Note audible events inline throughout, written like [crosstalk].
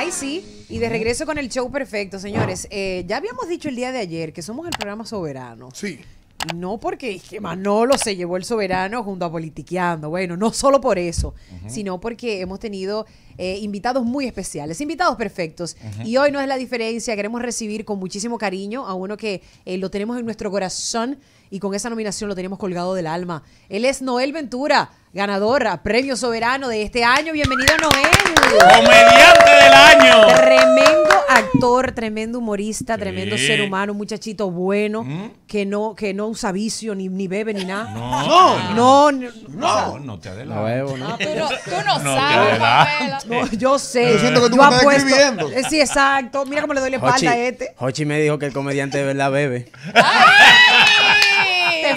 Ay, sí. Y de regreso con el show perfecto, señores. Eh, ya habíamos dicho el día de ayer que somos el programa soberano. Sí. No porque que Manolo se llevó el soberano junto a Politiqueando. Bueno, no solo por eso, sino porque hemos tenido eh, invitados muy especiales, invitados perfectos. Y hoy no es la diferencia. Queremos recibir con muchísimo cariño a uno que eh, lo tenemos en nuestro corazón y con esa nominación lo tenemos colgado del alma. Él es Noel Ventura ganadora, premio soberano de este año. Bienvenido, Noel. Comediante del año. Tremendo actor, tremendo humorista, tremendo ser humano, un muchachito bueno, ¿Mm? que no que no usa vicio, ni, ni bebe, ni nada. No, no, no. No, no, te adelanto. No, ah, pero tú no, sabes. yo sé. yo Siento que tú yo me estás escribiendo. Eh, sí, exacto. Mira cómo le doy la espalda a este. Hochi me dijo que el comediante de verdad bebe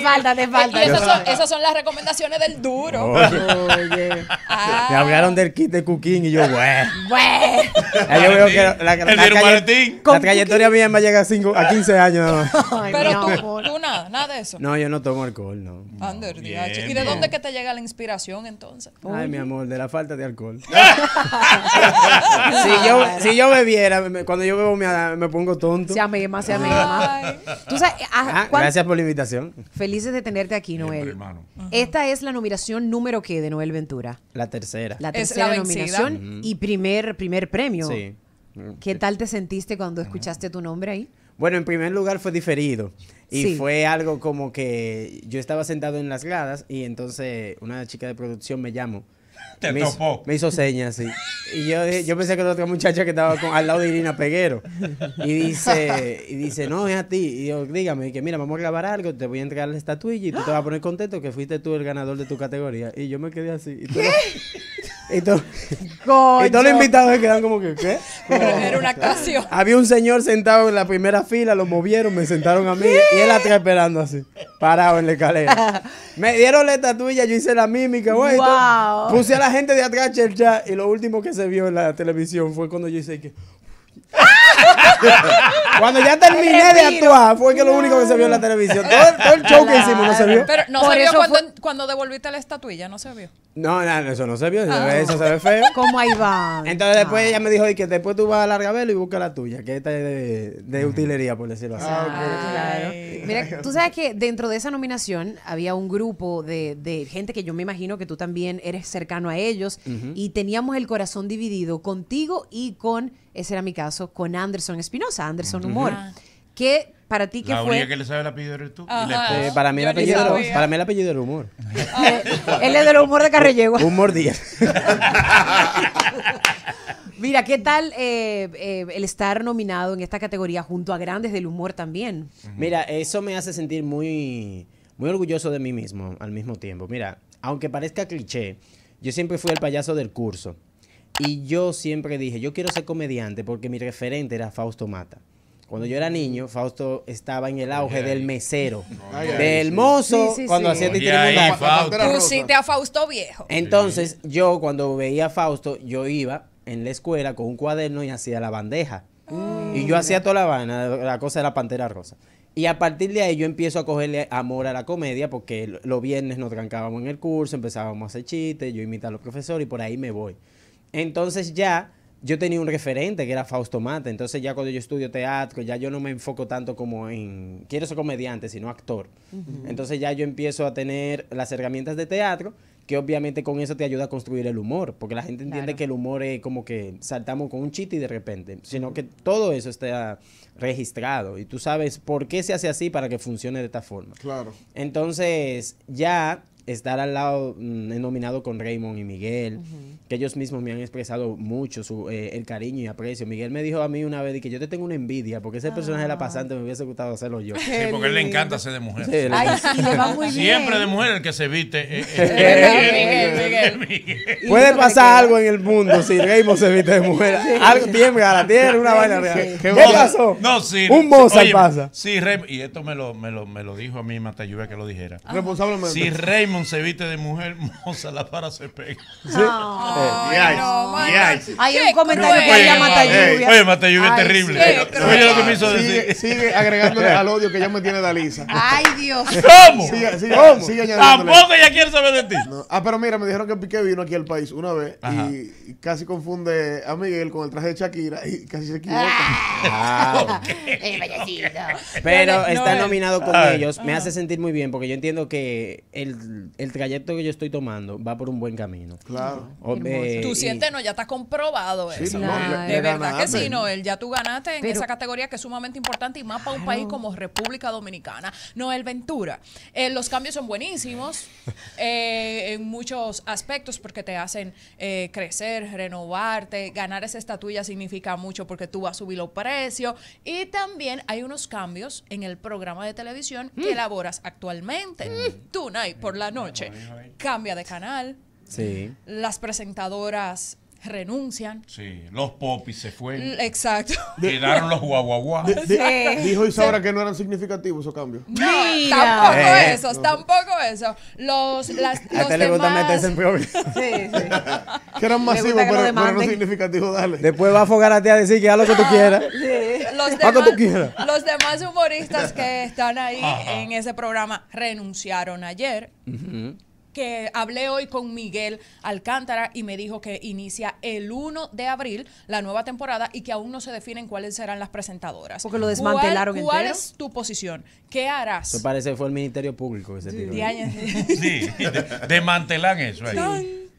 falta, falta. esas son, esas son las recomendaciones del duro. Oye. Ah. Me hablaron del kit de cooking y yo, güey. veo que la, trayectoria mía me llega a, cinco, a 15 años. Pero tú, tú, nada, nada de eso. No, yo no tomo alcohol, no. ¿Y de dónde que te llega la inspiración entonces? Ay, mi amor, de la falta de alcohol. [laughs] si, yo, si yo bebiera, cuando yo bebo me, pongo tonto. Se a se me Tú ah, ah, gracias por la invitación. Feliz felices de tenerte aquí, Noel. Esta es la nominación número que de Noel Ventura. La tercera. La tercera nominación y primer, primer premio. ¿Qué tal te sentiste cuando escuchaste tu nombre ahí? Bueno, en primer lugar fue diferido. Y fue algo como que yo estaba sentado en las gradas y entonces una chica de producción me llamó me topó. Hizo, me hizo señas, Y yo, pensé que era otra muchacha que estaba al lado de Irina Peguero. Y dice, y dice, no, es a ti. Y yo, dígame, que mira, vamos a grabar algo, te voy a entregar la estatuilla y tú te vas a poner contento que fuiste tú el ganador de tu categoría. Y yo me quedé así. Y ¿Qué? Y, todos los invitados se quedaron como que, ¿qué? era una Había un señor sentado en la primera fila, lo movieron, me sentaron a mí y él atrás esperando así, parado en la escalera. [laughs] me dieron la estatuilla, yo hice la mímica, Wow. Puse gente de atrás ya y lo último que se vio en la televisión fue cuando yo hice que... [laughs] Cuando ya terminé de actuar, fue que lo único que se vio en la televisión. [laughs] Todo, el show que hicimos no se vio. Pero no se vio cuando, cuando devolviste la estatuilla, no se vio. No, no, eso no se vio, ah. eso se ve feo. ¿Cómo ahí va. Entonces después ah. ella me dijo, y que después tú vas a Largabelo y busca la tuya, que esta es de, de utilería, por decirlo así. Ah, claro. Mira, tú sabes que dentro de esa nominación había un grupo de, gente que yo me imagino que tú también eres cercano a ellos y teníamos el corazón dividido contigo y con, ese era mi caso, con Anderson Espinosa, Anderson Humor. Que para ti qué la fue. que le sabe el apellido eres tú. Eh, para, mí el apellido, para el apellido del humor. Ah, él es del humor de Carrellego. Humor 10. [laughs] Mira, ¿qué tal eh, eh, el estar nominado en esta categoría junto a grandes del humor también? Mira, eso me hace sentir muy, muy orgulloso de mí mismo al mismo tiempo. Mira, aunque parezca cliché, yo siempre fui el payaso del curso. Y yo siempre dije, yo quiero ser comediante porque mi referente era Fausto Mata. Cuando yo era niño, Fausto estaba en el auge del mesero. del mozo, mozo, hacía... sí, cuando hacía Pusiste a Fausto viejo. Entonces, yo cuando veía a Fausto, yo iba en la escuela con un cuaderno y hacía la bandeja. Mm. Y yo hacía toda la banda la cosa de la pantera rosa. Y a partir de ahí yo empiezo a cogerle amor a la comedia porque los viernes nos trancábamos en el curso, empezábamos a hacer chistes, yo imitaba a los profesores y por ahí me voy. Entonces ya yo tenía un referente que era Fausto Mate. entonces ya cuando yo estudio teatro, ya yo no me enfoco tanto como en, quiero ser comediante, sino actor. Entonces ya yo empiezo a tener las herramientas de teatro, que obviamente con eso te ayuda a construir el humor, porque la gente entiende que el humor es como que saltamos con un chiste y de repente, sino que todo eso está registrado y tú sabes por qué se hace así para que funcione de esta forma. Claro. Entonces, ya estar al lado, mm, nominado con Raymond y Miguel, que ellos mismos me han expresado mucho su, eh, el cariño y aprecio. Miguel me dijo a mí una vez que yo te tengo una envidia, porque ese personaje de la ah. pasante me hubiese gustado hacerlo yo. Sí, porque él le encanta ser de mujer. Siempre de mujer el que se viste. Miguel, Miguel, Puede pasar algo en el mundo si Raymond se viste de mujer. Algo tiembla, la una vaina real. ¿Qué, pasó? No, sí. Un Mozart pasa. Sí, y esto me lo, me, lo, dijo a mí Matayuve que lo dijera. Ah. Si Raymond Raymond se de mujer [laughs] moza, la para se pega. ¿Sí? Eh, no, Hay un comentario que ella mata lluvia. Oye, mata lluvia es terrible. lo que me decir. Sigue agregándole al odio que ya me tiene Dalisa. Ay, Dios. ¿Cómo? Sigue, sigue, ¿Cómo? Tampoco ella quiere saber de ti. Ah, pero mira, me dijeron que Piqué vino aquí al país una vez y casi confunde a Miguel con el traje de Shakira y casi se equivoca. Ah, ah [laughs] pero está nominado con ah. ellos. Me hace sentir muy bien porque yo entiendo que el el trayecto que yo estoy tomando va por un buen camino. Claro. Eh, tú sientes, no, ya está comprobado eso. de verdad que sí, Noel, ya tú ganaste en esa categoría que es sumamente importante y más para un país como República Dominicana. Noel Ventura, eh, los cambios son buenísimos eh, en muchos aspectos porque te hacen crecer, renovarte, ganar esa estatuilla significa mucho porque tú vas a subir los precios y también hay unos cambios en el programa de televisión que mm. elaboras actualmente. Mm. Tonight por la noche. Cambia de canal. Sí. Las presentadoras renuncian. Sí, los popis se fueron. Exacto. Quedaron los guaguaguas. Dijo y sí. que no eran significativos esos cambios. No, tampoco eh. eso, esos, tampoco eso. Los, las, a este los demás... le gusta meterse en peor. [laughs] Sí, sí. Que eran masivos, pero, no significativos, dale. Después va a afogar a ti a decir que haz lo que tú ah, quieras. Sí. Los demás, lo que tú quieras. Los demás humoristas que están ahí en ese programa renunciaron ayer que hablé hoy con Miguel Alcántara y me dijo que inicia el 1 de abril la nueva temporada y que aún no se definen cuáles serán las presentadoras. Porque lo desmantelaron ¿Cuál, cuál es tu posición? ¿Qué harás? Te parece que fue el Ministerio Público ese se sí, desmantelan [laughs] eso ahí.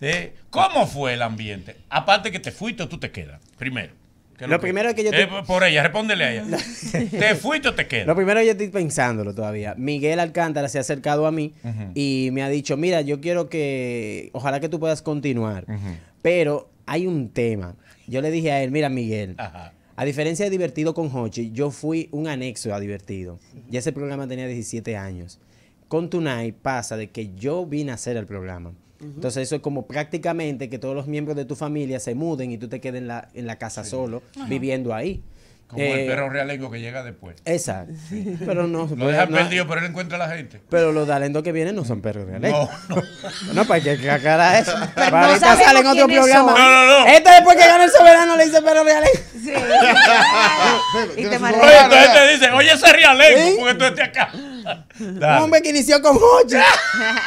¿Cómo fue el ambiente? Aparte que te fuiste o tú te quedas, primero. Lo, primero que, que yo eh, por ella, respóndele a ella. [laughs] ¿Te fuiste o te quedas? Lo primero que yo estoy pensándolo todavía. Miguel Alcántara se ha acercado a mí y me ha dicho, mira, yo quiero que, ojalá que tú puedas continuar, pero hay un tema. Yo le dije a él, mira Miguel, a diferencia de Divertido con Hochi, yo fui un anexo a Divertido. Ya ese programa tenía 17 años. Con Tonight pasa de que yo vine a hacer el programa. Entonces eso es como prácticamente que todos los miembros de tu familia se muden y tú te quedes en la, en la casa solo, viviendo ahí. Como el eh, perro realengo que llega después. Exacto. Pero no. Lo dejan perdido, pero él encuentra a la gente. Pero los Alendo que vienen no son perros realengo. No, no. Pues, no, para que aclara eso. Para no salen otro programa. No, no, Este después que gana el soberano le dice perro realengo. Sí. [laughs] y te Oye, entonces te dice, oye, ese realengo, porque tú estés acá. Un hombre que inició con ocho.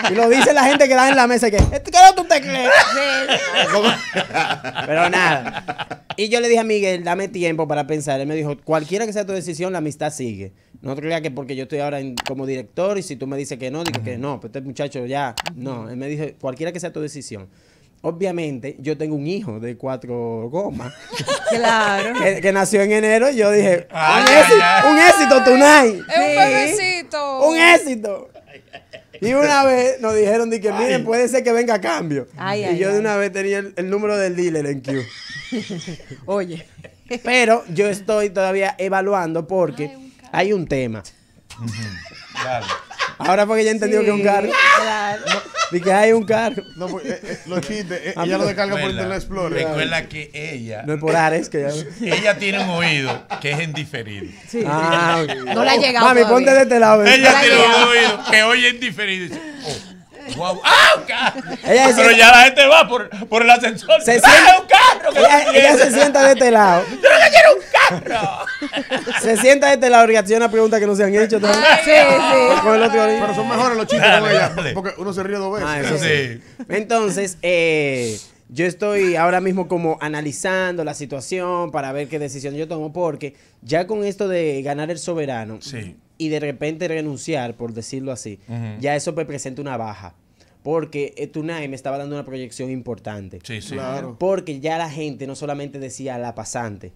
Y lo dice la gente que da en la mesa que, ¿qué tú te crees? [laughs] Pero nada. Y yo le dije a Miguel, dame tiempo para pensar. Él me dijo, cualquiera que sea tu decisión, la amistad sigue. No te creas que porque yo estoy ahora como director y si tú me dices que no, digo que no, pues este muchacho ya, no. Él me dijo, cualquiera que sea tu decisión. Obviamente, yo tengo un hijo de cuatro gomas. [laughs] Que, nació en enero y yo dije, un, éxito, Tunai. un éxito, Es un Un éxito. Y una [laughs] vez nos dijeron, de que miren, puede ser que venga a cambio. y yo de una vez tenía el, número del dealer en Q. [laughs] Oye. Pero yo estoy todavía evaluando porque hay un tema. Ahora porque ya entendió entendido que un carro de que hay un carro. No, pues, eh, eh, eh ella lo descarga por Internet Explorer. Recuerda que ella. No es por Ares, que ya... [laughs] Ella tiene un oído que es en Sí. Ah, [laughs] No le ha oh, llegado. Mami, ponte de este lado. Ella eh. tiene un oído que oye en Wow. Oh, ¡Ah, un Ella Pero ya la gente va por, por el ascensor. Se sienta... Ah, un carro! Ella, se sienta de este lado. ¡Yo no quiero un carro! [laughs] Se sienta este la obligación a preguntas que no se han hecho. Ah, sí, sí. Pero son mejores los chistes de ella, Porque uno se ríe dos veces. Ah, Entonces, eh, yo estoy ahora mismo como analizando la situación para ver qué decisión yo tomo. Porque ya con esto de ganar el soberano y de repente renunciar, por decirlo así, ya eso me presenta una baja porque eh, Tunay me estaba dando una proyección importante. Sí, sí. Porque ya la gente no solamente decía la pasante,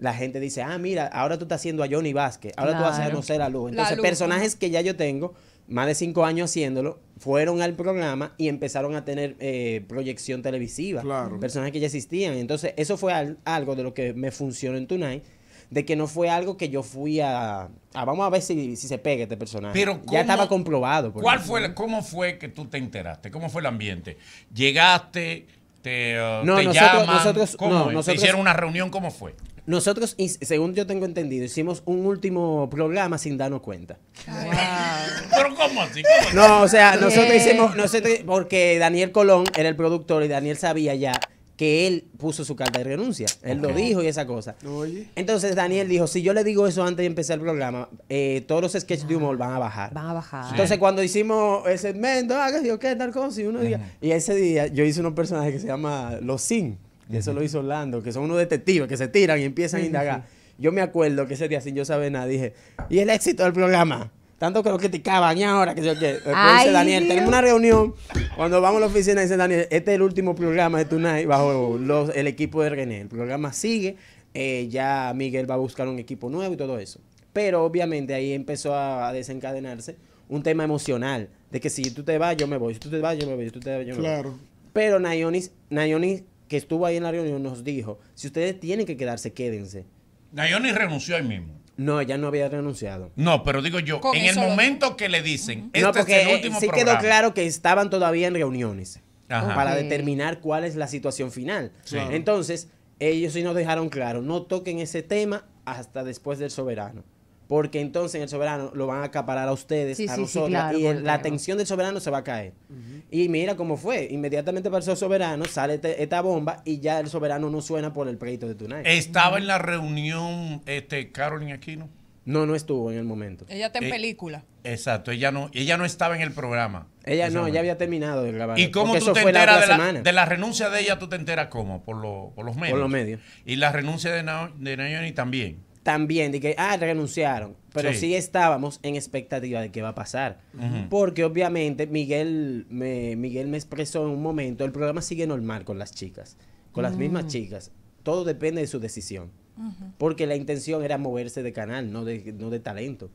la gente dice, ah, mira, ahora tú estás haciendo a Johnny Vázquez, ahora tú vas a conocer a Luz. Entonces, personajes que ya yo tengo, más de cinco años haciéndolo, fueron al programa y empezaron a tener eh, proyección televisiva. Claro. Personajes que ya existían. Entonces, eso fue algo de lo que me funcionó en Tonight de que no fue algo que yo fui a, a vamos a ver si, se pega este personaje. ya estaba comprobado. ¿Cuál fue? ¿Cómo fue que tú te enteraste? ¿Cómo fue el ambiente? Llegaste, te, uh, no, ¿Te hicieron una reunión? ¿Cómo fue? Nosotros, según yo tengo entendido, hicimos un último programa sin darnos cuenta. Pero ¿cómo así? No, o sea, nosotros hicimos, sé, porque Daniel Colón era el productor y Daniel sabía ya que él puso su carta de renuncia. Él lo dijo y esa cosa. Entonces Daniel dijo, si yo le digo eso antes de empezar el programa, eh, todos los sketches de humor van a bajar. Van a bajar. Entonces cuando hicimos ese... segmento, ah, qué tal cosa, y uno y ese día yo hice unos personajes que se llama Los Sin eso lo hizo Orlando, que son unos detectives que se tiran y empiezan a indagar. Yo me acuerdo que ese día sin yo saber nada dije, ¿y el éxito del programa? Tanto que lo criticaban y ahora que yo qué. Pues, dice Daniel, tenemos una reunión. Cuando vamos a la oficina dice Daniel, este es el último programa de Tonight bajo el equipo de René. El programa sigue, eh, ya Miguel va a buscar un equipo nuevo y todo eso. Pero obviamente ahí empezó a desencadenarse un tema emocional, de que si tú te vas, yo me voy, si tú te vas, yo me voy, si tú te vas, yo me voy. Claro. Pero Nayonis, Nayonis que estuvo ahí en la reunión nos dijo, si ustedes tienen que quedarse, quédense. Nayoni renunció ahí mismo. No, ella no había renunciado. No, pero digo yo, en el momento que le dicen, este es el eh, último sí quedó claro que estaban todavía en reuniones para determinar cuál es la situación final. Entonces, ellos sí nos dejaron claro, no toquen ese tema hasta después del soberano porque entonces el soberano lo van a acaparar a ustedes, a nosotros, y la atención del soberano se va a caer. Y mira cómo fue, inmediatamente pasó soberano, sale este, esta bomba y ya el soberano no suena por el proyecto de Tunay. ¿Estaba en la reunión este, Carolyn Aquino? No, no estuvo en el momento. Ella está en eh, película. Exacto, ella no, ella no estaba en el programa. Ella no, ya había terminado de grabar. ¿Y cómo tú te enteras de la, de la, renuncia de ella? ¿Tú te enteras cómo? Por, los medios. Por los medios. Y la renuncia de, nayoni también también de que, ah, renunciaron. Pero sí, estábamos en expectativa de qué va a pasar. Porque obviamente Miguel me, Miguel me expresó en un momento, el programa sigue normal con las chicas, con las mismas mm. chicas. Todo depende de su decisión. Porque la intención era moverse de canal, no de, no de talento.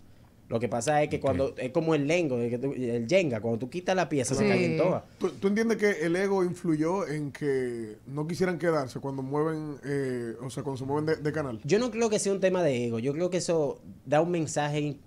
Lo que pasa es que cuando es como el lengo, el jenga, cuando tú quitas la pieza se caen todas. ¿Tú, entiendes que el ego influyó en que no quisieran quedarse cuando mueven, eh, o sea, cuando se mueven de, canal? Yo no creo que sea un tema de ego, yo creo que eso da un mensaje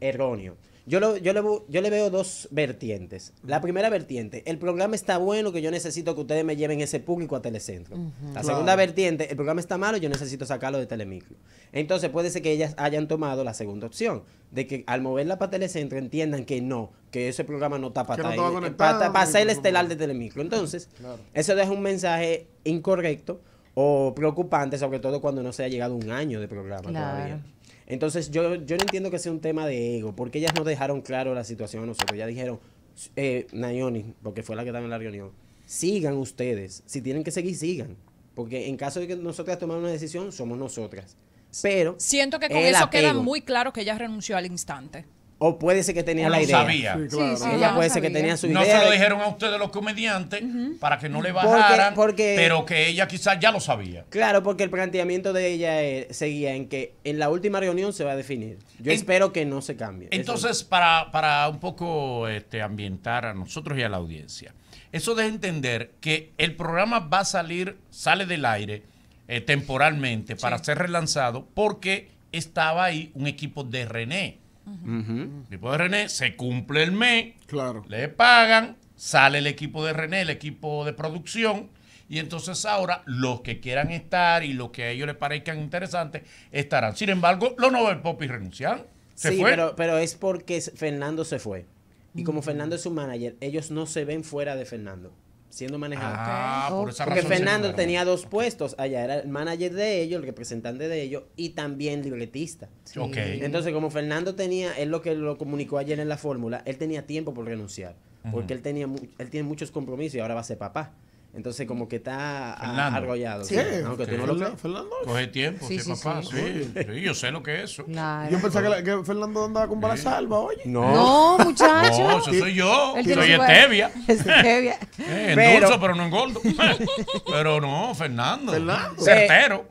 erróneo. Yo, lo, yo, le, yo le veo dos vertientes. La primera vertiente, el programa está bueno, que yo necesito que ustedes me lleven ese público a Telecentro. La segunda vertiente, el programa está malo, yo necesito sacarlo de Telemicro. Entonces puede ser que ellas hayan tomado la segunda opción, de que al moverla para Telecentro entiendan que no, que ese programa no está para, no ser el estelar de Telemicro. Entonces, eso deja un mensaje incorrecto o preocupante, sobre todo cuando no se ha llegado un año de programa todavía. Entonces yo, no entiendo que sea un tema de ego, porque ellas no dejaron claro la situación a nosotros. Ya dijeron, eh, Nayoni, porque fue la que estaba en la reunión, sigan ustedes. Si tienen que seguir, sigan. Porque en caso de que nosotras tomemos una decisión, somos nosotras. Pero... Siento que con eso queda muy claro que ella renunció al instante. O puede ser que tenía la idea. Sabía. Ella puede ser que tenía su idea. No se lo dijeron a ustedes los comediantes para que no le bajaran, porque, pero que ella quizás ya lo sabía. Claro, porque el planteamiento de ella eh, seguía en que en la última reunión se va a definir. Yo espero que no se cambie. Entonces, para, un poco este, ambientar a nosotros y a la audiencia, eso de entender que el programa va a salir, sale del aire eh, temporalmente para ser relanzado porque estaba ahí un equipo de René el equipo de René, se cumple el mes, claro. le pagan, sale el equipo de René, el equipo de producción, y entonces ahora los que quieran estar y los que a ellos les parezcan interesantes estarán. Sin embargo, ¿lo no Popis renunciaron. ¿Se sí, Pero, pero es porque Fernando se fue. Y como mm. Fernando es su manager, ellos no se ven fuera de Fernando siendo manejado. Ah, por esa Porque Fernando tenía dos puestos allá, era el manager de ellos, el representante de ellos y también libretista. Entonces, como Fernando tenía, es lo que lo comunicó ayer en la fórmula, él tenía tiempo por renunciar, porque él tenía él tiene muchos compromisos y ahora va a ser papá. Entonces, como que está argollado. Sí. tú no lo crees. Fernando. Coge tiempo, sí, papá. Sí. yo sé lo que es eso. Yo pensaba que, que Fernando andaba con bala salva, oye. No, no muchachos. No, eso soy yo. soy Estevia. [laughs] Estevia. eh, pero, no pero no engordo. [laughs] pero no, Fernando. Fernando. Certero.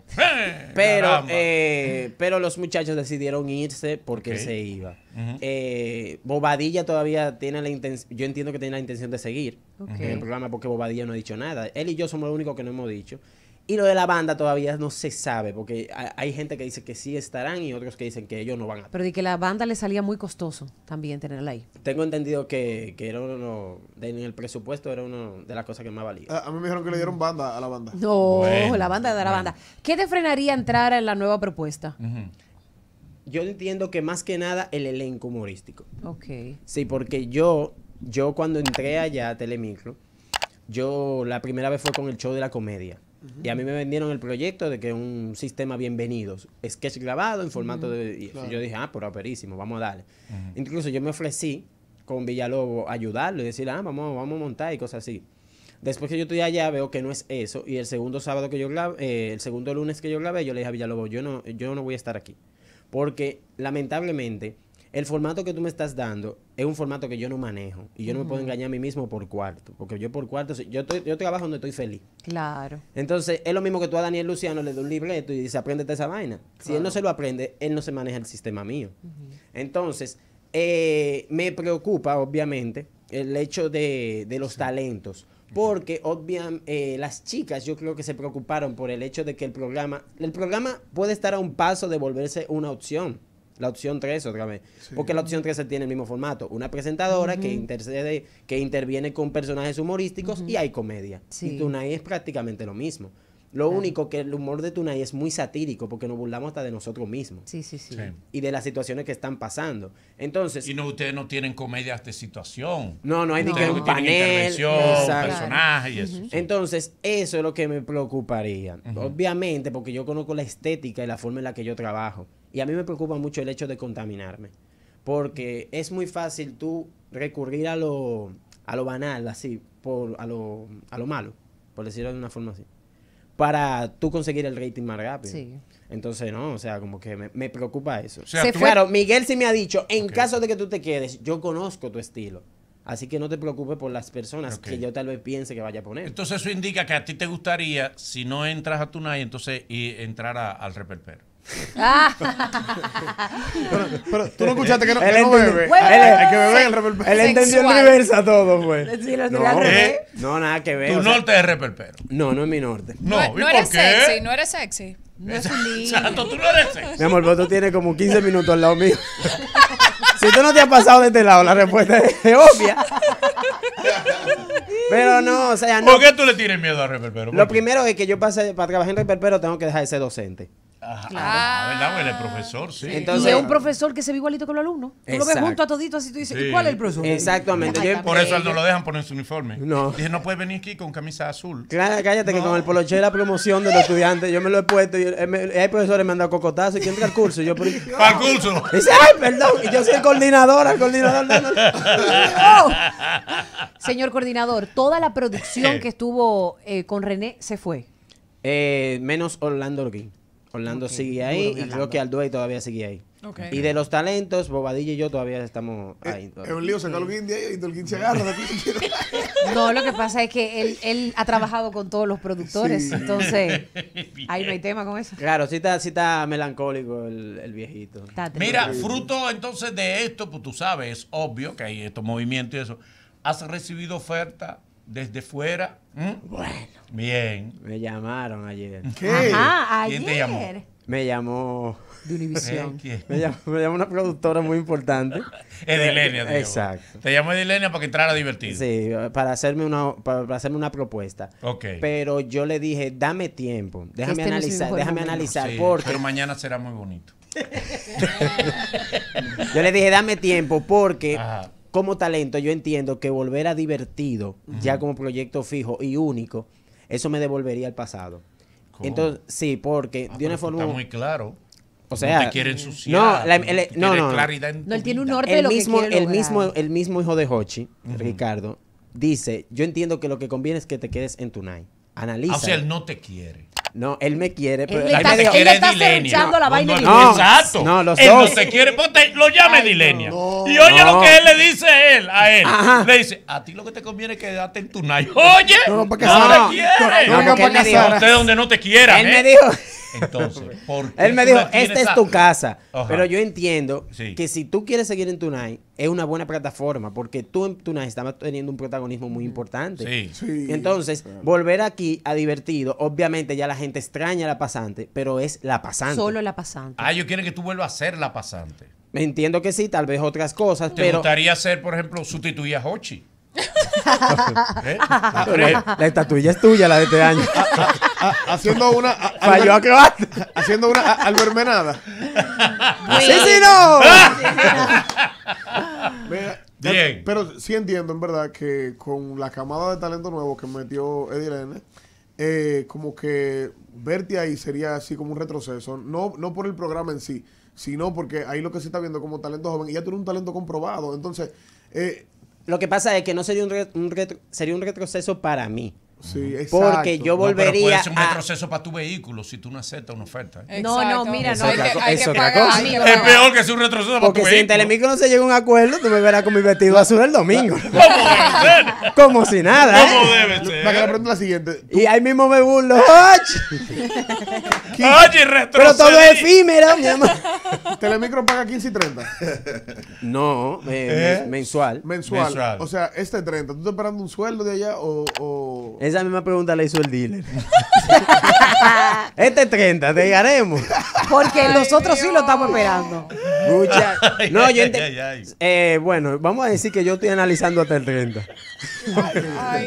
pero, eh, pero eh, los muchachos decidieron irse porque se iba. Eh, Bobadilla todavía tiene la intención, yo entiendo que tiene la intención de seguir el programa porque Bobadilla no ha dicho nada. Él y yo somos los únicos que no hemos dicho. Y lo de la banda todavía no se sabe, porque hay gente que dice que sí estarán y otros que dicen que ellos no van a. Pero de que la banda le salía muy costoso también tenerla ahí. Tengo entendido que, que era uno, de, en el presupuesto era una de las cosas que más valía. A, mí me dijeron que le dieron banda a la banda. No, la banda de la banda. ¿Qué te frenaría entrar en la nueva propuesta? yo entiendo que más que nada el elenco humorístico. Ok. Sí, porque yo, yo cuando entré allá a Telemicro, yo la primera vez fue con el show de la comedia. Y a mí me vendieron el proyecto de que un sistema bienvenidos, sketch grabado en formato de... Yo dije, ah, pero aperísimo, vamos a darle. Incluso yo me ofrecí con Villalobos ayudarlo y decir, ah, vamos, vamos a montar y cosas así. Después que yo estoy allá veo que no es eso y el segundo sábado que yo grabé, eh, el segundo lunes que yo grabé, yo le dije a Villalobos, yo no, yo no voy a estar aquí. Porque lamentablemente el formato que tú me estás dando es un formato que yo no manejo. Y yo no me puedo engañar a mí mismo por cuarto. Porque yo por cuarto, yo, estoy, yo trabajo donde estoy feliz. Claro. Entonces, es lo mismo que tú a Daniel Luciano le das un libreto y dices, apréndete esa vaina. Si él no se lo aprende, él no se maneja el sistema mío. Entonces, eh, me preocupa, obviamente, el hecho de, los talentos porque obviamente eh, las chicas yo creo que se preocuparon por el hecho de que el programa, el programa puede estar a un paso de volverse una opción. La opción 3 otra vez. Porque la opción 3 tiene el mismo formato. Una presentadora que intercede, que interviene con personajes humorísticos y hay comedia. Y Tunay es prácticamente lo mismo. Lo único que el humor de Tunay es muy satírico porque nos burlamos hasta de nosotros mismos. Sí, sí, sí, Y de las situaciones que están pasando. Entonces. Y no, ustedes no tienen comedias de situación. No, no hay ni panel. personaje y eso. Entonces, eso es lo que me preocuparía. Obviamente, porque yo conozco la estética y la forma en la que yo trabajo. Y a mí me preocupa mucho el hecho de contaminarme. Porque es muy fácil tú recurrir a lo, a lo banal, así, por, a, lo, a lo malo, por decirlo de una forma así para tú conseguir el rating más rápido. Entonces, no, o sea, como que me, preocupa eso. Claro, Miguel sí me ha dicho, en caso de que tú te quedes, yo conozco tu estilo. Así que no te preocupes por las personas que yo tal vez piense que vaya a poner. Entonces eso indica que a ti te gustaría, si no entras a Tunay, entonces y entrar al reperpero pero, pero, tú no escuchaste que no, que bebe. el reperpero. Él entendió universo a todo, güey. no, nada que ver. Tu norte es reperpero. No, no es mi norte. No, no, eres sexy, no eres sexy. No es tú no eres sexy. Mi amor, pero tú tienes como 15 minutos al lado mío. [laughs] si tú no te has pasado de este lado, la respuesta es, [laughs] obvia. Pero no, o sea, no. ¿Por qué tú le tienes miedo a Reperpero? Lo primero es que yo para, para trabajar en Reperpero tengo que dejar de ser docente. Ah, ah, ¿Verdad? el profesor, sí. Entonces, y es un profesor que se ve igualito con el alumno. Tú lo ves junto a todito así, tú dices, ¿cuál es el profesor? Exactamente. por eso no lo dejan poner su uniforme. No. Dije, no puedes venir aquí con camisa azul. Claro, cállate que con el poloche de la promoción de los estudiantes, yo me lo he puesto y, hay profesores que me han dado cocotazo. ¿Y quién entra al curso? ¿para el curso? dice, ay, perdón. Y yo soy coordinadora, coordinador. de ¡Oh! Señor coordinador, toda la producción que estuvo eh, con René se fue. Eh, menos Orlando Orguín. Orlando sigue ahí y creo que Alduey todavía sigue ahí. Y de los talentos, Bobadilla y yo todavía estamos eh, ahí. Es un lío y se agarra. [laughs] no, lo que pasa es que él, ha trabajado con todos los productores, entonces [laughs] ahí no hay tema con eso. Claro, sí está, melancólico el, viejito. Mira, fruto entonces de esto, pues tú sabes, es obvio que hay estos movimientos y eso. ¿Has recibido oferta desde fuera. Bueno. Bien. Me llamaron ayer. ¿Quién te llamó? Me llamó. De Univisión. Eh, me, llamó, una productora muy importante. [laughs] Edilenia, hecho. Exacto. Te llamó Edilenia para que entrara divertido. Sí, para hacerme una, para, una propuesta. Ok. Pero yo le dije, dame tiempo. Déjame este analizar, déjame analizar. porque... Pero mañana será muy bonito. [laughs] yo le dije, dame tiempo porque. Ajá como talento, yo entiendo que volver a divertido, ya como proyecto fijo y único, eso me devolvería al pasado. Entonces, sí, porque ah, de una forma. Está muy claro. O sea, no te quiere No, la, no, em- claridad no él tiene un orden de lo que el mismo, el mismo hijo de Hochi, Ricardo, dice: Yo entiendo que lo que conviene es que te quedes en Tunay. Analiza. Ah, o sea, él no te quiere. No, él me quiere, pero él, está, me quiere la vaina no, no, Exacto. No, los él no te quiere, porque lo llame Dilenia. y oye lo que él le dice a él, a él. Le dice, a ti lo que te conviene es quedarte en Tunay [laughs] Oye, no, no, te quiere. No, no, Usted donde no te quiera. Él me ¿eh? dijo... Entonces, [laughs] ¿por qué Él me dijo, esta es tu casa. Pero yo entiendo que si tú quieres seguir en Tunay es una buena plataforma, porque tú en Tunay estabas teniendo un protagonismo muy mm. importante. Sí. Sí. Entonces, volver aquí a divertido, obviamente ya la gente gente extraña la pasante, pero es la pasante. Solo la pasante. Ah, yo quiero que tú vuelvas a ser la pasante. Me Entiendo que sí, tal vez otras cosas, ¿Te pero... gustaría ser, por ejemplo, sustituir a Hochi? [laughs] ¿Eh? La estatuilla es tuya, la de este año. Ah, ah, ah, haciendo una. [laughs] A, Falló acabaste. Haciendo una albermenada. Sí. ¡Sí, no! [laughs] Bien. pero sí entiendo, en verdad, que con la camada de talento nuevo que metió Eddie eh, como que verte ahí sería así como un retroceso, no, no por el programa en sí, sino porque ahí lo que se está viendo como talento joven y ya tiene un talento comprobado. Entonces, eh, lo que pasa es que no sería un, sería un retroceso para mí. Sí, Porque yo volvería. pero puede ser un retroceso para tu vehículo si tú no aceptas una oferta. ¿eh? No, no, mira, no. Es otra cosa. Es peor que ser un retroceso Porque para tu si en Telemico no se llega a un acuerdo, tú me verás con mi vestido azul el [laughs] domingo. ¿Cómo debe ser? [laughs] Como si nada. ¿Cómo ¿eh? debe ser? la siguiente. Y ahí mismo me burlo. [laughs] Pero todo es efímero, [laughs] Telemicro paga 15 y 30. No, eh, ¿Eh? Mensual. mensual. O sea, este 30. ¿Tú estás esperando un sueldo de allá o, Esa misma pregunta la hizo el dealer. [laughs] este 30, te llegaremos Porque nosotros sí lo estamos esperando. [laughs] No, eh, Bueno, vamos a decir que yo estoy analizando hasta el 30.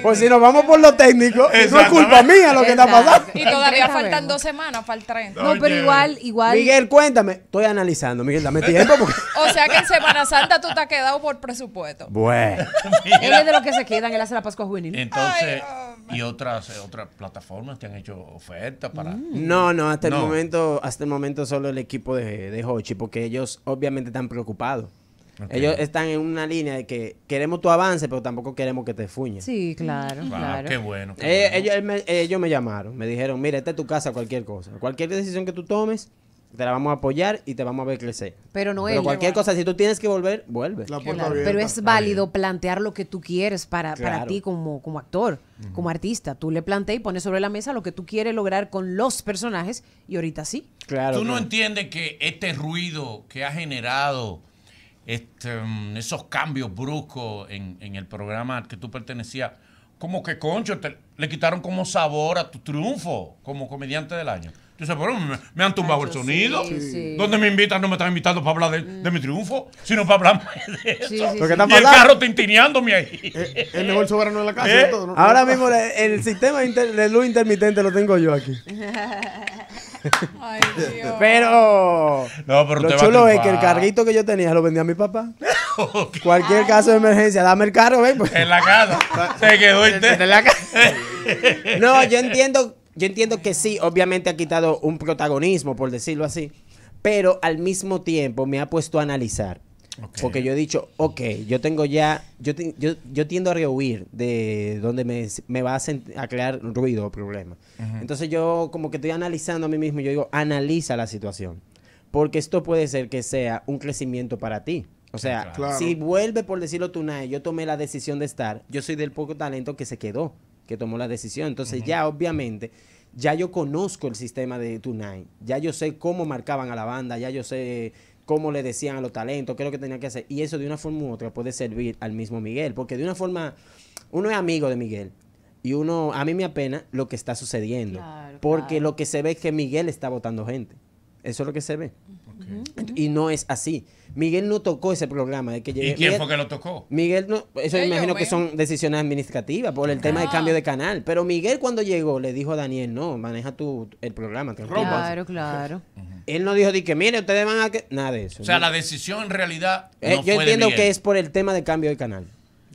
Pues si nos vamos por lo técnico, no es culpa mía lo que está pasando. Y todavía faltan dos semanas para no, pero igual, igual. Miguel, cuéntame. Estoy analizando, Miguel, dame [laughs] tiempo. Porque... o sea que en Semana Santa tú te has quedado por presupuesto. Bueno. él es de los que se quedan, él hace la Pascua Juvenil. Entonces, y otras, eh, otras plataformas te han hecho ofertas para. Mm. No, no, hasta el momento, hasta el momento solo el equipo de, de Hochi, porque ellos obviamente están preocupados. Ellos están en una línea de que queremos tu avance, pero tampoco queremos que te fuñes. Sí, claro. claro. Qué bueno. Eh, ellos, me, llamaron, me dijeron, mira, esta es tu casa, cualquier cosa. Cualquier decisión que tú tomes, te la vamos a apoyar y te vamos a ver crecer. Pero no Pero cualquier cosa, si tú tienes que volver, vuelve. Pero es válido plantear lo que tú quieres para, ti como, como actor, como artista. Tú le planteas y pones sobre la mesa lo que tú quieres lograr con los personajes y ahorita sí. Claro. Tú no entiendes que este ruido que ha generado este, mm, esos cambios bruscos en, el programa al que tú pertenecías, como que concho, le quitaron como sabor a tu triunfo como comediante del año me, han tumbado el sonido. dónde me invitan, no me están invitando para hablar de, mm. mi triunfo, sino para hablar de eso. y el carro tintineándome ahí. Eh, el mejor soberano de la casa. ¿Eh? Ahora mismo el, sistema de luz intermitente lo tengo yo aquí. [laughs] Ay, Dios. Pero, no, pero lo chulo es que el carguito que yo tenía lo vendía a mi papá. [laughs] Cualquier caso de emergencia, dame el carro, ven. Pues. En la casa. [laughs] Se quedó en la este. casa. No, yo entiendo yo entiendo que sí, obviamente ha quitado un protagonismo, por decirlo así, pero al mismo tiempo me ha puesto a analizar. Porque yo he dicho, ok, yo tengo ya, yo, yo, tiendo a rehuir de donde me, me va a, crear ruido o problema. Entonces yo como que estoy analizando a mí mismo, yo digo, analiza la situación. Porque esto puede ser que sea un crecimiento para ti. O sea, si vuelve, por decirlo tú, yo tomé la decisión de estar, yo soy del poco talento que se quedó que tomó la decisión. Entonces ya obviamente, ya yo conozco el sistema de Tonight, ya yo sé cómo marcaban a la banda, ya yo sé cómo le decían a los talentos, qué es lo que tenía que hacer. Y eso de una forma u otra puede servir al mismo Miguel, porque de una forma, uno es amigo de Miguel. Y uno, a mí me apena lo que está sucediendo. porque lo que se ve es que Miguel está votando gente. Eso es lo que se ve. Y no es así. Miguel no tocó ese programa. De que ¿Y quién fue que lo tocó? Miguel no, eso imagino que son decisiones administrativas por el tema de ah. cambio de canal. Pero Miguel cuando llegó le dijo a Daniel, no, maneja tú el programa. claro, claro. Él no dijo, di que mire, ustedes van a... Que... Nada de eso. O sea, la decisión en realidad... Eh, yo entiendo que es por el tema de cambio de canal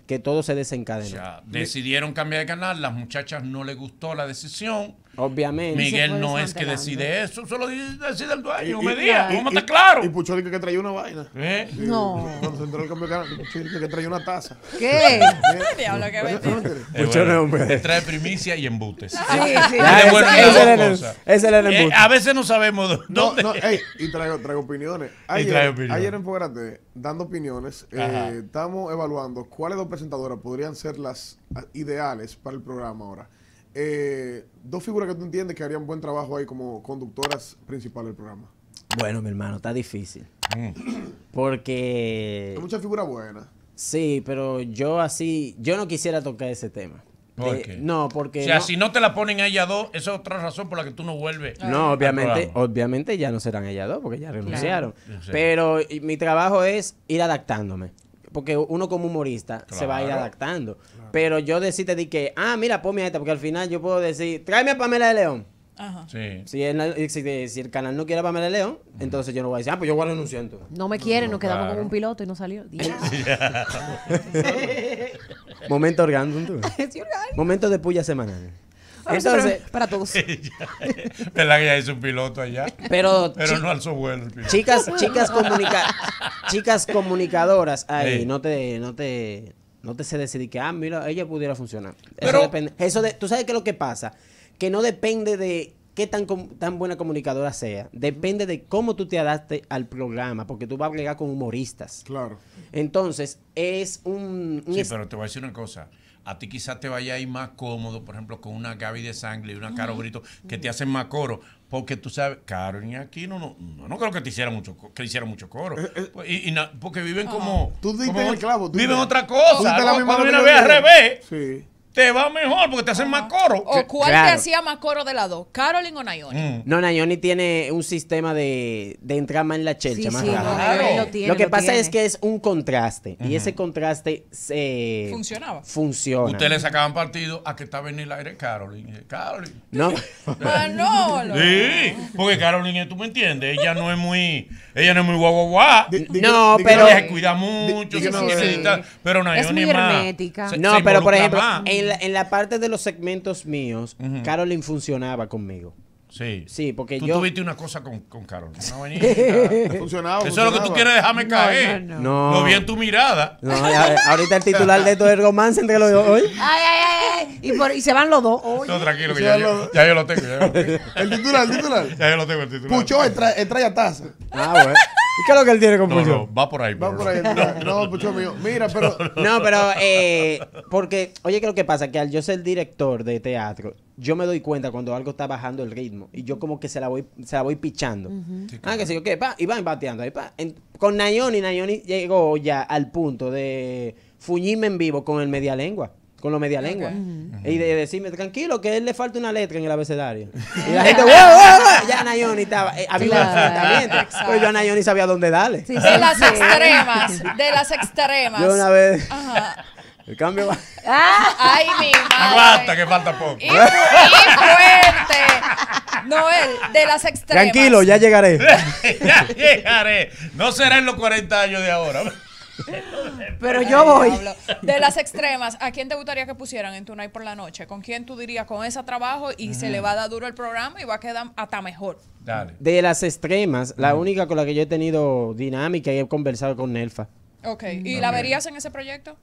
que todo se desencadenó. O sea, decidieron cambiar de canal, las muchachas no les gustó la decisión Obviamente. Miguel no pues, es que decide eso, solo decide el dueño. me diga, vamos a estar claro. Y Pucho dice que traía una vaina. ¿Eh? No. Cuando se entró el cambio de Pucho que traía una taza. ¿Qué? Diablo, qué mentira. Eh, trae primicia y embutes. Sí, sí. Ah, ese es el eh, A veces no sabemos dónde. y trae opiniones. Ayer en Fogarate, dando opiniones, eh, estamos evaluando cuáles dos presentadoras podrían ser las ah, ideales para el programa ahora. Eh, dos figuras que tú entiendes que harían buen trabajo ahí como conductoras principales del programa. Bueno, mi hermano, está difícil. Mm. Porque. Hay muchas figuras buenas. Sí, pero yo así. Yo no quisiera tocar ese tema. ¿Por qué? No, porque. O sea, si no te la ponen a ellas dos, esa es otra razón por la que tú no vuelves. No, obviamente, obviamente ya no serán ellas dos, porque ya renunciaron. Pero mi trabajo es ir adaptándome porque uno como humorista se va a ir adaptando. Pero yo decirte di que, ah, mira, ponme a esta, porque al final yo puedo decir, tráeme a Pamela de León. Ajá. Sí. Si, el, canal no quiere a Pamela de León, entonces yo no voy a decir, ah, pues yo en un ciento. No me quiere, nos quedamos con un piloto y no salió. [laughs] Momento [laughs] orgánico. Momento de puya semanal para todos. ¿Verdad que es un piloto allá? Pero, pero no alzó vuelo el Chicas, chicas, comunica chicas comunicadoras ahí, no te, no te, no te sé decidir que, ah, mira, ella pudiera funcionar. eso de, ¿Tú sabes qué es lo que pasa? Que no depende de qué tan, tan buena comunicadora sea. Depende de cómo tú te adaptes al programa, porque tú vas a llegar con humoristas. Claro. Entonces, es un... un sí, pero te voy a decir una cosa a ti quizás te vaya a ir más cómodo, por ejemplo, con una Gaby de Sangre y una Caro Brito, que te hacen más coro. Porque tú sabes, Caro y aquí no, no, no creo que te hicieran mucho, que hiciera mucho coro. Eh, eh. Pues, y, porque viven como. Tú el clavo. viven otra cosa. Cuando viene a ver al revés. Sí te va mejor porque te hacen más coro. ¿O cuál te hacía más coro de las dos? ¿Caroline o Nayoni? Mm. No, Nayoni tiene un sistema de, de entrar más en la chelcha. más sí, Lo, que pasa es que es un contraste y ese contraste se... Funcionaba. Funciona. Ustedes le sacaban partido a que estaba en el aire Caroline. Eh, Caroline. No. [laughs] No Sí, porque Caroline, eh, tú me entiendes, ella no es muy... Ella no es muy guau guau No, pero... Ella se cuida mucho, sí, sí necesita, Pero Nayoni es muy hermética. no, pero por ejemplo en, la, parte de los segmentos míos, Carolyn funcionaba conmigo. Sí. Sí, porque tú yo. tuviste una cosa con, con Carol. No venía. [laughs] Eso es lo que tú quieres dejarme caer. No, no, no. vi en tu mirada. No, ahorita el titular de todo el romance entre los dos hoy. Ay, ay, ay. Y, por, y se van los dos hoy. No, tranquilo, que ya, yo, lo tengo. el titular, el titular. Ya yo lo tengo, el titular. Puchó, entra, ya taza. Ah, bueno. ¿Qué es lo que él tiene con Pucho? No, va por ahí. Va por ahí. No, Pucho mío. Mira, pero. No, pero. Eh, porque, oye, ¿qué es lo que pasa? Que al yo ser director de teatro, yo me doy cuenta cuando algo está bajando el ritmo y yo como que se la voy, se la voy pichando. Ah, que sí, pa, y van bateando ahí, pa. con Nayoni, Nayoni llegó ya al punto de fuñirme en vivo con el media lengua con lo media Y de, decirme, tranquilo, que él le falta una letra en el abecedario. [laughs] y la gente, ¡wow, wow, Ya Nayoni estaba. Eh, había un yo a Nayoni sabía dónde darle. [laughs] de las extremas. De las extremas. Yo una vez. El cambio va. Ah, ay, mi madre. Aguanta, que falta poco. Y, fuerte. Noel, de las extremas. Tranquilo, ya llegaré. [laughs] ya llegaré. No será en los 40 años de ahora. Pero yo voy. De las extremas, ¿a quién te gustaría que pusieran en tu por la noche? ¿Con quién tú dirías con ese trabajo y se le va a dar duro el programa y va a quedar hasta mejor? Dale. De las extremas, la única con la que yo he tenido dinámica y he conversado con Nelfa. Ok, ¿y la verías en ese proyecto?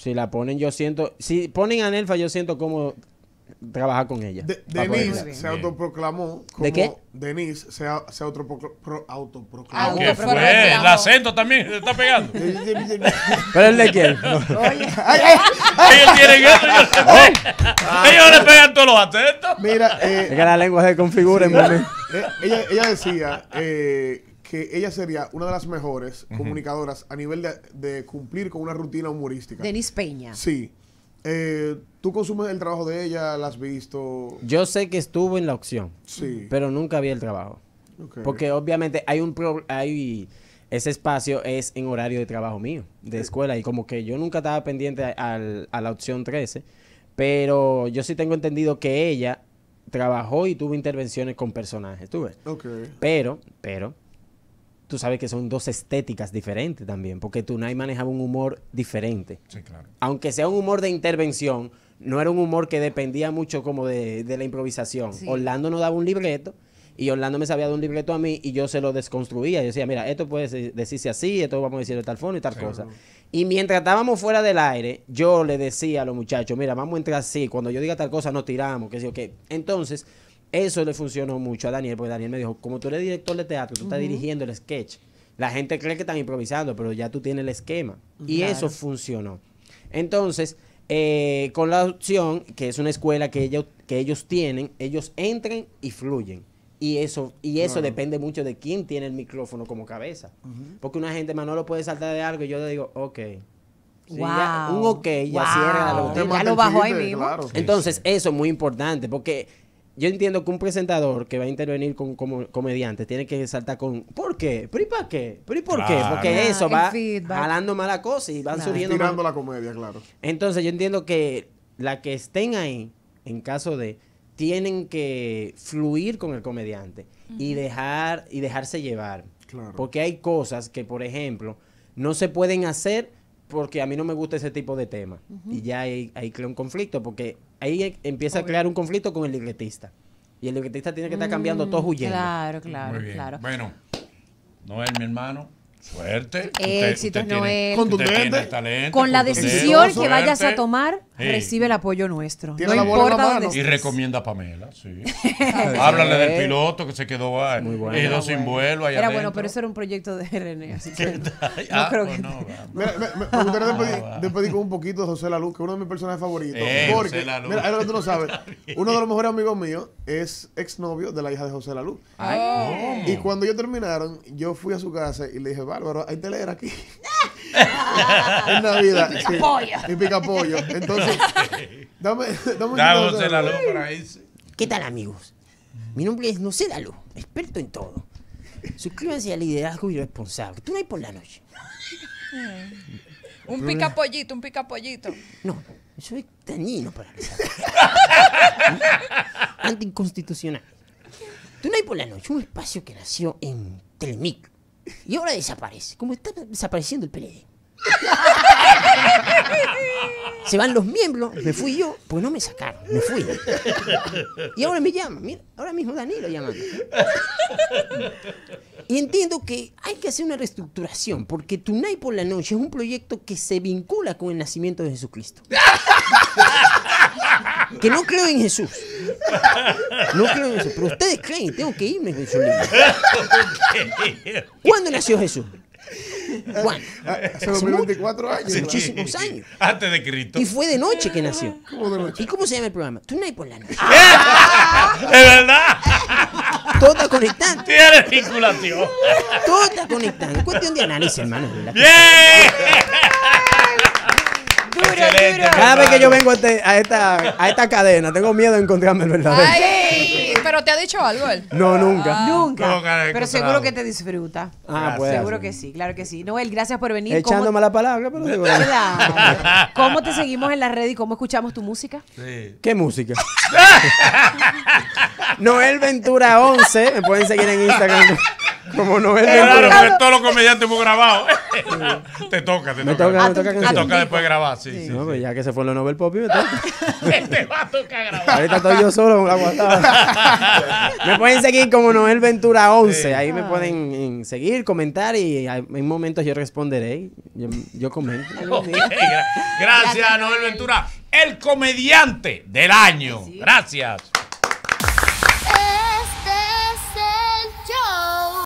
si la ponen, yo siento. Si ponen a Nelfa, yo siento cómo trabajar con ella. Ah, pues, Denise se autoproclamó. Como ¿De qué? Denise se, se autoproclamó. Ah, ¿Qué fue? El acento también se está pegando. [laughs] ¿Pero el de quién? Ellos tienen eso. Oh. Ellos le pegan todos los acentos. Mira, eh, es que la lengua se configura eh, ella, ella decía eh, que ella sería una de las mejores comunicadoras a nivel de, cumplir con una rutina humorística. Denis Peña. Sí. Eh, ¿Tú consumes el trabajo de ella? ¿La has visto? Yo sé que estuvo en la opción. Sí. Pero nunca vi el trabajo. Porque obviamente hay un... problema. hay, ese espacio es en horario de trabajo mío, de escuela. Y como que yo nunca estaba pendiente a la opción 13. Pero yo sí tengo entendido que ella trabajó y tuvo intervenciones con personajes, tú ves. Ok. Pero, pero, tú sabes que son dos estéticas diferentes también, porque Tunay manejaba un humor diferente. Sí, claro. Aunque sea un humor de intervención, no era un humor que dependía mucho como de, de la improvisación. Orlando nos daba un libreto y Orlando me sabía de un libreto a mí y yo se lo desconstruía. Yo decía, mira, esto puede decirse así, esto vamos a decir de tal fondo y tal cosa. Y mientras estábamos fuera del aire, yo le decía a los muchachos, mira, vamos a entrar así, cuando yo diga tal cosa nos tiramos, que sé yo Entonces, eso le funcionó mucho a Daniel, porque Daniel me dijo, como tú eres director de teatro, tú estás dirigiendo el sketch. La gente cree que están improvisando, pero ya tú tienes el esquema. Y eso funcionó. Entonces, eh, con la opción, que es una escuela que ellos, que ellos tienen, ellos entran y fluyen. Y eso, y eso depende mucho de quién tiene el micrófono como cabeza. Porque una gente, lo puede saltar de algo y yo le digo, ok. un ok, ya cierra la lo bajó ahí mismo. Entonces, eso es muy importante porque yo entiendo que un presentador que va a intervenir con como comediante tiene que saltar con ¿por qué? ¿Pero y para qué? ¿Pero y por qué? Porque eso va feedback. jalando mala cosa y van subiendo. Tirando la comedia, claro. Entonces yo entiendo que la que estén ahí, en caso de, tienen que fluir con el comediante y dejar y dejarse llevar. Claro. Porque hay cosas que, por ejemplo, no se pueden hacer porque a mí no me gusta ese tipo de tema. Y ya hay, hay un conflicto porque ahí e, empieza a crear un conflicto con el libretista. Y el libretista tiene que estar cambiando mm, todo huyendo. Claro, claro, claro. Bueno, Noel, mi hermano, Suerte. éxito talento, con la decisión que vayas a tomar, recibe el apoyo nuestro. No importa Y recomienda a Pamela, [laughs] sí. Háblale del piloto que se quedó ahí, Muy bueno, ido sin vuelo. era bueno, pero eso era un proyecto de RN, Así que creo que. me, gustaría ah, despedir, con un poquito de José La Luz, que es uno de mis personajes favoritos. Eh, mira, que tú sabes. [laughs] Uno de los mejores amigos míos es exnovio de la hija de José La Luz. Y cuando ellos terminaron, yo fui a su casa y le dije, bárbaro, hay telera aquí. [laughs] en Navidad. Y pica pollo. y pollo. Entonces, [laughs] dame, dame un Dame la luz para irse. ¿Qué tal, amigos? Mi nombre es sé, Luz, experto en todo. Suscríbanse a Liderazgo Irresponsable. Tú no hay por la noche. un pica pollito, un pica pollito. No, eso es dañino para el [laughs] Anticonstitucional. Tú no hay por la noche, un espacio que nació en Telemic y ahora desaparece, como está desapareciendo el PLD. Se van los miembros, me fui yo, pues no me sacaron, me fui. Y ahora me llaman, mira, ahora mismo Danilo llamando. Y entiendo que hay que hacer una reestructuración, porque Tunay por la noche es un proyecto que se vincula con el nacimiento de Jesucristo que no creo en Jesús. No creo en Jesús. Pero ustedes creen, tengo que irme con su libro. ¿Cuándo nació Jesús? ¿Cuándo? Hace 24 años. muchísimos años. Antes de Cristo. Y fue de noche que nació. ¿Cómo de noche? ¿Y cómo se llama el programa? Tonight por la noche. [laughs] ¡Es verdad! Todo está conectado. Tiene vinculación. Todo está conectado. Es cuestión de análisis, hermano. ¡Bien! Cada vez que yo vengo este, a, esta, a esta cadena, tengo miedo de encontrarme el verdadero. pero te ha dicho algo él. No, nunca. Ah, nunca. pero seguro que te disfruta. Ah, pues. Seguro que sí, claro que sí. Noel, gracias por venir. Echándome la palabra, pero digo. verdad. [laughs] ¿Cómo te seguimos en la red y cómo escuchamos tu música? Sí. ¿Qué música? [laughs] Noel Ventura 11, me pueden seguir en Instagram. Como no Ventura, Claro, todos los comediantes hemos grabado. [laughs] te toca, te toca. te toca después grabar, sí. sí. no, pues ya que se fue los Nobel Pop, me toca. [laughs] te este va a tocar grabar. Ahorita estoy yo solo [laughs] me pueden seguir como Noel Ventura 11. Ahí me pueden seguir, comentar y en momentos yo responderé. Yo, comento. gracias, Noel Ventura, el comediante del año. Gracias.